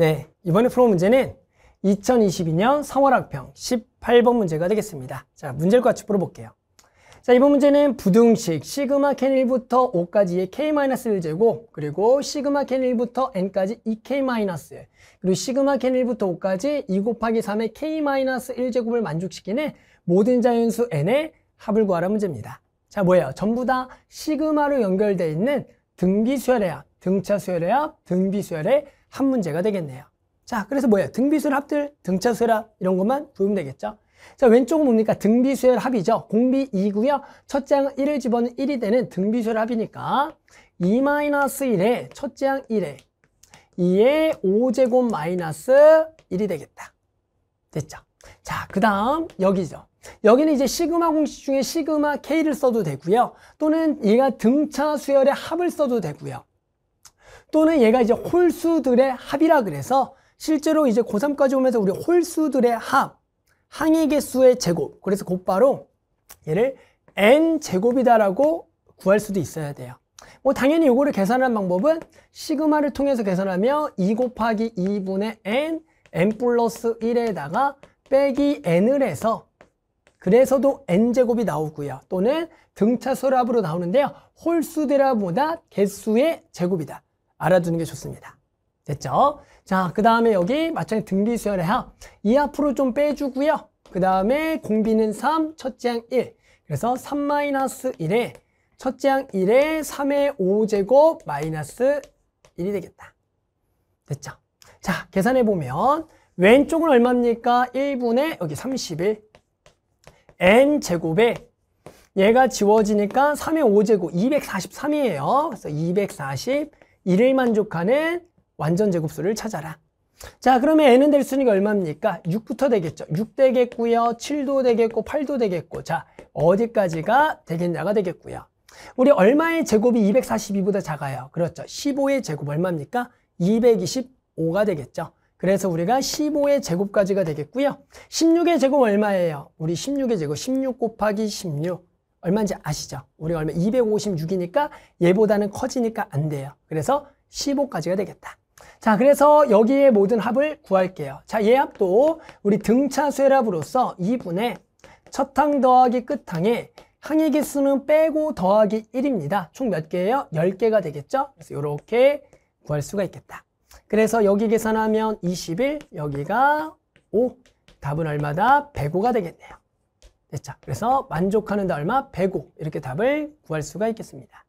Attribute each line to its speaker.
Speaker 1: 네, 이번에 풀어 문제는 2022년 성월학평 18번 문제가 되겠습니다. 자, 문제를 같이 풀어볼게요. 자, 이번 문제는 부등식 시그마 캔 1부터 5까지의 k-를 제곱, 그리고 시그마 캔 1부터 n까지 2k-, 그리고 시그마 캔 1부터 5까지 2 곱하기 3의 k-1제곱을 만족시키는 모든 자연수 n의 합을 구하라 문제입니다. 자, 뭐예요? 전부 다 시그마로 연결되어 있는 등기수열해야 등차수열의합, 등비수열의 합 문제가 되겠네요. 자, 그래서 뭐예요? 등비수열 합들, 등차수열 합 이런 것만 구면 되겠죠? 자, 왼쪽은 뭡니까? 등비수열 합이죠. 공비 2고요. 첫째 항 1을 집어넣은 1이 되는 등비수열 합이니까 2-1에 첫째 항 1에 2에 5제곱 마이너스 1이 되겠다. 됐죠? 자, 그 다음 여기죠. 여기는 이제 시그마 공식 중에 시그마 K를 써도 되고요. 또는 얘가 등차 수열의 합을 써도 되고요. 또는 얘가 이제 홀수들의 합이라 그래서 실제로 이제 고3까지 오면서 우리 홀수들의 합, 항의 개수의 제곱, 그래서 곧바로 얘를 n제곱이다라고 구할 수도 있어야 돼요. 뭐 당연히 이거를 계산하는 방법은 시그마를 통해서 계산하며 2 e 곱하기 2분의 n, n 플러스 1에다가 빼기 n을 해서 그래서도 n제곱이 나오고요. 또는 등차수랍으로 나오는데요. 홀수 대라보다 개수의 제곱이다. 알아두는 게 좋습니다. 됐죠? 자, 그 다음에 여기 마찬가지 등비수열해요. 2 앞으로 좀 빼주고요. 그 다음에 공비는 3, 첫째 항 1. 그래서 3-1에 첫째 항 1에 3의 5제곱 마이너스 1이 되겠다. 됐죠? 자, 계산해 보면 왼쪽은 얼마입니까? 1분의 여기 31. n제곱에 얘가 지워지니까 3의 5제곱 243이에요. 그래서 240 1을 만족하는 완전 제곱수를 찾아라. 자 그러면 n은 될 순위가 얼마입니까? 6부터 되겠죠. 6 되겠고요. 7도 되겠고 8도 되겠고 자 어디까지가 되겠냐가 되겠고요. 우리 얼마의 제곱이 242보다 작아요? 그렇죠. 15의 제곱 얼마입니까? 225가 되겠죠. 그래서 우리가 15의 제곱까지가 되겠고요. 16의 제곱 얼마예요? 우리 16의 제곱 16 곱하기 16 얼마인지 아시죠? 우리 얼마 256이니까 얘보다는 커지니까 안 돼요. 그래서 15까지가 되겠다. 자, 그래서 여기에 모든 합을 구할게요. 자, 얘 합도 우리 등차쇠랍으로서 2분의 첫 항 더하기 끝항에 항의 개수는 빼고 더하기 1입니다. 총 몇 개예요? 10개가 되겠죠? 그래서 이렇게 구할 수가 있겠다. 그래서 여기 계산하면 21, 여기가 5, 답은 얼마다? 105가 되겠네요. 됐죠. 네 그래서 만족하는 데 얼마? 105 이렇게 답을 구할 수가 있겠습니다.